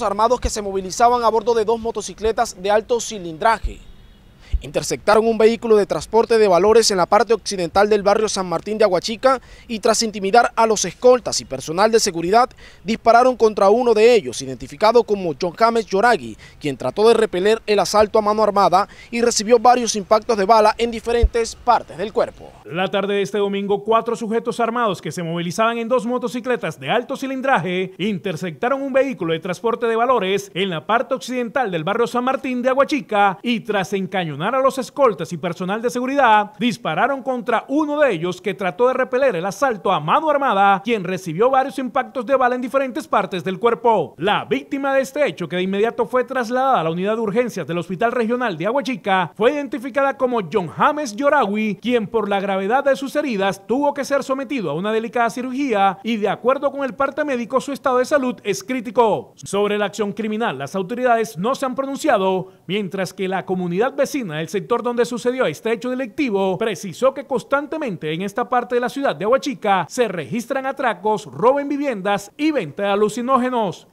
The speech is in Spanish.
armados que se movilizaban a bordo de dos motocicletas de alto cilindraje. Interceptaron un vehículo de transporte de valores en la parte occidental del barrio San Martín de Aguachica y tras intimidar a los escoltas y personal de seguridad, dispararon contra uno de ellos, identificado como John James Yoragi, quien trató de repeler el asalto a mano armada y recibió varios impactos de bala en diferentes partes del cuerpo. La tarde de este domingo, cuatro sujetos armados que se movilizaban en dos motocicletas de alto cilindraje interceptaron un vehículo de transporte de valores en la parte occidental del barrio San Martín de Aguachica y tras encañonar a los escoltas y personal de seguridad, dispararon contra uno de ellos que trató de repeler el asalto a mano armada, quien recibió varios impactos de bala en diferentes partes del cuerpo. La víctima de este hecho, que de inmediato fue trasladada a la unidad de urgencias del Hospital Regional de Aguachica fue identificada como John James Yorawi, quien por la gravedad de sus heridas tuvo que ser sometido a una delicada cirugía y de acuerdo con el parte médico su estado de salud es crítico. Sobre la acción criminal, las autoridades no se han pronunciado, mientras que la comunidad vecina el sector donde sucedió este hecho delictivo, precisó que constantemente en esta parte de la ciudad de Aguachica se registran atracos, roben viviendas y venta de alucinógenos.